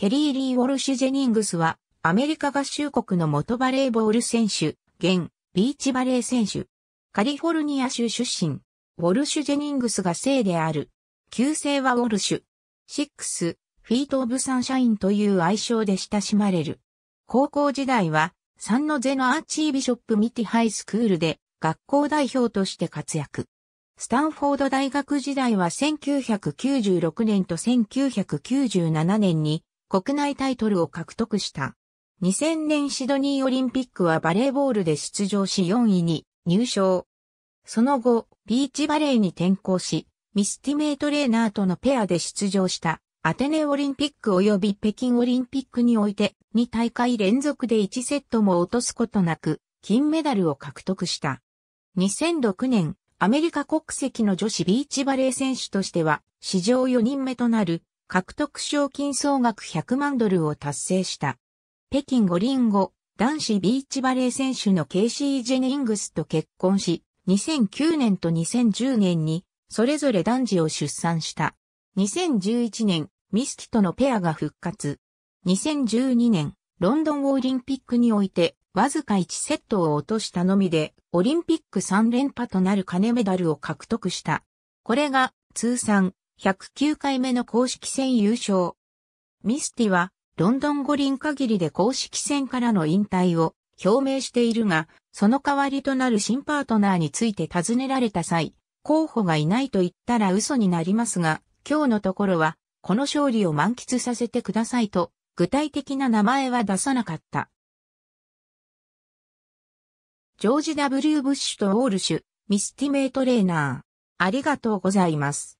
ケリー・リー・ウォルシュ・ジェニングスは、アメリカ合衆国の元バレーボール選手、現、ビーチバレー選手。カリフォルニア州出身。ウォルシュ・ジェニングスが姓である。旧姓はウォルシュ。シックス、フィート・オブ・サンシャインという愛称で親しまれる。高校時代は、サンノゼのアーチービショップ・ミティハイスクールで、学校代表として活躍。スタンフォード大学時代は1996年と1997年に国内タイトルを獲得した。2000年シドニーオリンピックはバレーボールで出場し4位に入賞。その後、ビーチバレーに転向し、ミスティメイトレーナーとのペアで出場したアテネオリンピック及び北京オリンピックにおいて2大会連続で1セットも落とすことなく金メダルを獲得した。2006年、アメリカ国籍の女子ビーチバレー選手としては史上4人目となる獲得賞金総額100万ドルを達成した。北京五輪後、男子ビーチバレー選手のケイシー・ジェニングスと結婚し、2009年と2010年に、それぞれ男児を出産した。2011年、ミスキとのペアが復活。2012年、ロンドンオリンピックにおいて、わずか1セットを落としたのみで、オリンピック3連覇となる金メダルを獲得した。これが、通算、109回目の公式戦優勝。ミスティは、ロンドン五輪限りで公式戦からの引退を表明しているが、その代わりとなる新パートナーについて尋ねられた際、候補がいないと言ったら嘘になりますが、今日のところは、この勝利を満喫させてくださいと、具体的な名前は出さなかった。ジョージ W. ブッシュとウォールシュ、ミスティ名トレーナー。ありがとうございます。